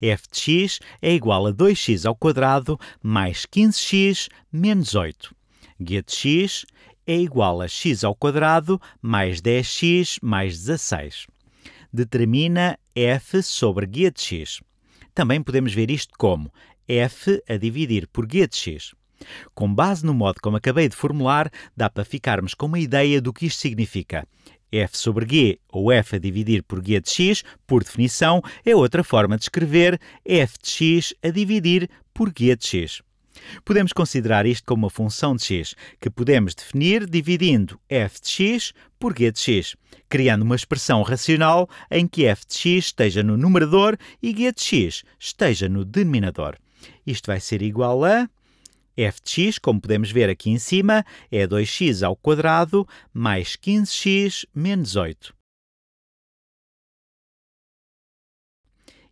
f de x é igual a 2x ao quadrado mais 15x menos 8. g de x é igual a x ao quadrado mais 10x mais 16. Determina f sobre g de x. Também podemos ver isto como f a dividir por g de x. Com base no modo como acabei de formular, dá para ficarmos com uma ideia do que isto significa f sobre g, ou f a dividir por g de x, por definição, é outra forma de escrever f de x a dividir por g de x. Podemos considerar isto como uma função de x, que podemos definir dividindo f de x por g de x, criando uma expressão racional em que f de x esteja no numerador e g de x esteja no denominador. Isto vai ser igual a f de x, como podemos ver aqui em cima, é 2x ao quadrado mais 15x menos 8.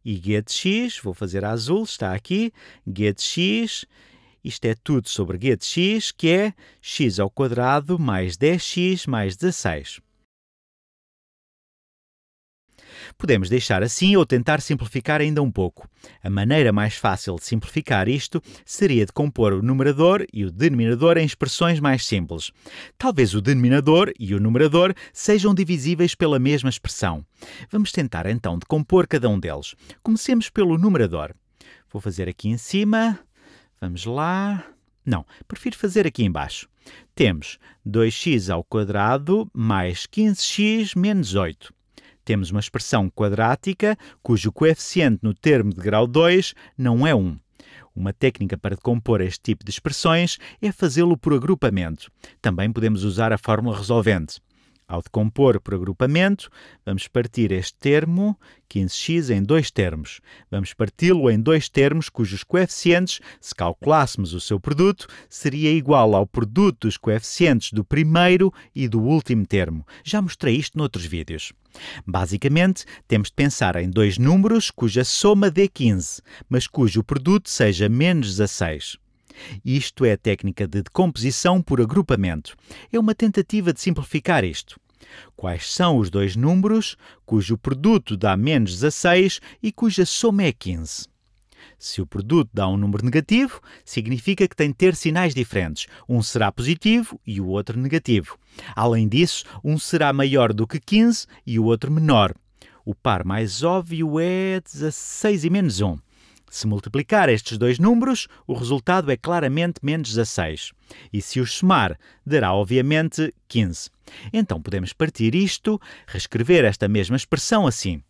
E g de x, vou fazer azul, está aqui, g de x, isto é tudo sobre g de x, que é x ao quadrado mais 10x mais 16. Podemos deixar assim ou tentar simplificar ainda um pouco. A maneira mais fácil de simplificar isto seria de compor o numerador e o denominador em expressões mais simples. Talvez o denominador e o numerador sejam divisíveis pela mesma expressão. Vamos tentar então decompor cada um deles. Comecemos pelo numerador. Vou fazer aqui em cima. Vamos lá. Não, prefiro fazer aqui embaixo. Temos 2x ao quadrado mais 15x menos 8. Temos uma expressão quadrática cujo coeficiente no termo de grau 2 não é 1. Uma técnica para compor este tipo de expressões é fazê-lo por agrupamento. Também podemos usar a fórmula resolvente. Ao decompor por agrupamento, vamos partir este termo, 15x, em dois termos. Vamos parti-lo em dois termos cujos coeficientes, se calculássemos o seu produto, seria igual ao produto dos coeficientes do primeiro e do último termo. Já mostrei isto noutros vídeos. Basicamente, temos de pensar em dois números cuja soma dê 15, mas cujo produto seja menos 16. Isto é a técnica de decomposição por agrupamento. É uma tentativa de simplificar isto. Quais são os dois números cujo produto dá menos 16 e cuja soma é 15? Se o produto dá um número negativo, significa que tem de ter sinais diferentes. Um será positivo e o outro negativo. Além disso, um será maior do que 15 e o outro menor. O par mais óbvio é 16 e menos 1. Se multiplicar estes dois números, o resultado é claramente menos 16. E se os somar, dará obviamente 15. Então podemos partir isto, reescrever esta mesma expressão assim: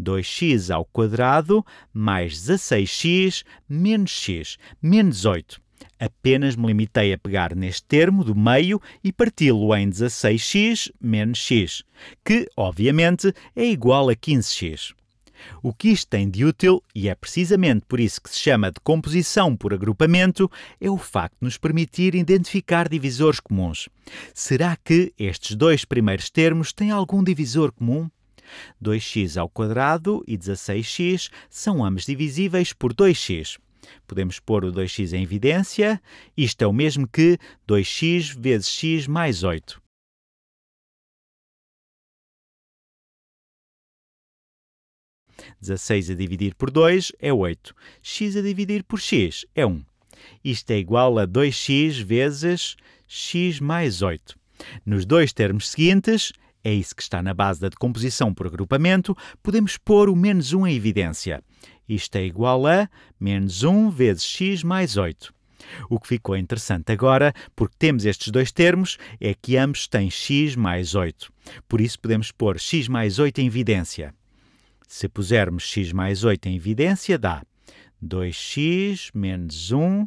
2x ao quadrado mais 16x menos x menos 8. Apenas me limitei a pegar neste termo do meio e parti-lo em 16x menos x, que, obviamente, é igual a 15x. O que isto tem de útil, e é precisamente por isso que se chama de composição por agrupamento, é o facto de nos permitir identificar divisores comuns. Será que estes dois primeiros termos têm algum divisor comum? 2x ao quadrado e 16x são ambos divisíveis por 2x. Podemos pôr o 2x em evidência. Isto é o mesmo que 2x vezes x mais 8. 16 a dividir por 2 é 8. x a dividir por x é 1. Isto é igual a 2x vezes x mais 8. Nos dois termos seguintes, é isso que está na base da decomposição por agrupamento, podemos pôr o menos 1 em evidência. Isto é igual a menos 1 vezes x mais 8. O que ficou interessante agora, porque temos estes dois termos, é que ambos têm x mais 8. Por isso podemos pôr x mais 8 em evidência. Se pusermos x mais 8 em evidência, dá 2x menos 1,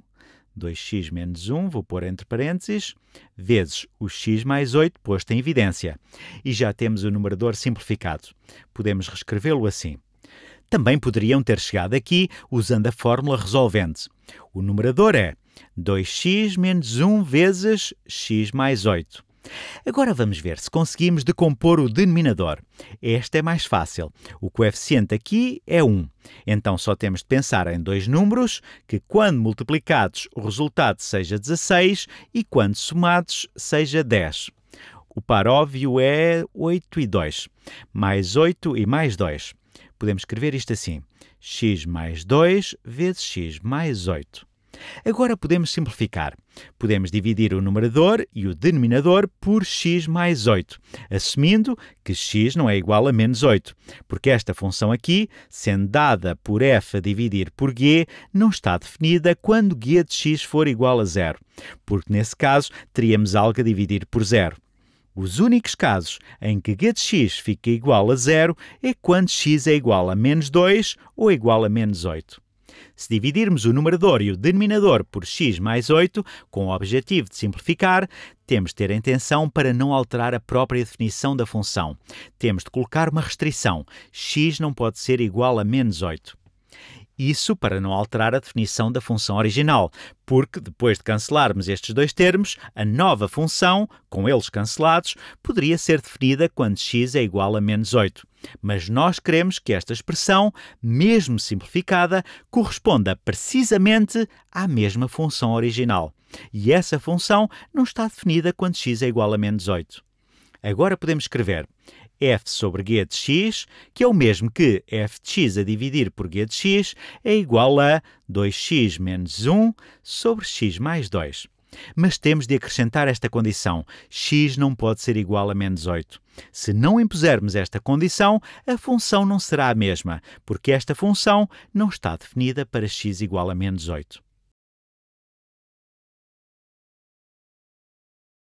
2x menos 1, vou pôr entre parênteses, vezes o x mais 8 posto em evidência. E já temos o numerador simplificado. Podemos reescrevê-lo assim. Também poderiam ter chegado aqui usando a fórmula resolvente. O numerador é 2x menos 1 vezes x mais 8. Agora vamos ver se conseguimos decompor o denominador. Este é mais fácil. O coeficiente aqui é 1. Então só temos de pensar em dois números que, quando multiplicados, o resultado seja 16 e, quando somados, seja 10. O par óbvio é 8 e 2, mais 8 e mais 2. Podemos escrever isto assim: x mais 2 vezes x mais 8. Agora podemos simplificar. Podemos dividir o numerador e o denominador por x mais 8, assumindo que x não é igual a menos 8, porque esta função aqui, sendo dada por f a dividir por g, não está definida quando g de x for igual a zero, porque nesse caso teríamos algo a dividir por zero. Os únicos casos em que g de x fica igual a zero é quando x é igual a menos 2 ou igual a menos 8. Se dividirmos o numerador e o denominador por x mais 8, com o objetivo de simplificar, temos de ter atenção para não alterar a própria definição da função. Temos de colocar uma restrição: x não pode ser igual a menos 8. Isso para não alterar a definição da função original, porque depois de cancelarmos estes dois termos, a nova função, com eles cancelados, poderia ser definida quando x é igual a menos 8. Mas nós queremos que esta expressão, mesmo simplificada, corresponda precisamente à mesma função original. E essa função não está definida quando x é igual a menos 8. Agora podemos escrever f sobre g de x, que é o mesmo que f de x a dividir por g de x é igual a 2x menos 1 sobre x mais 2. Mas temos de acrescentar esta condição: x não pode ser igual a menos 8. Se não impusermos esta condição, a função não será a mesma, porque esta função não está definida para x igual a menos 8.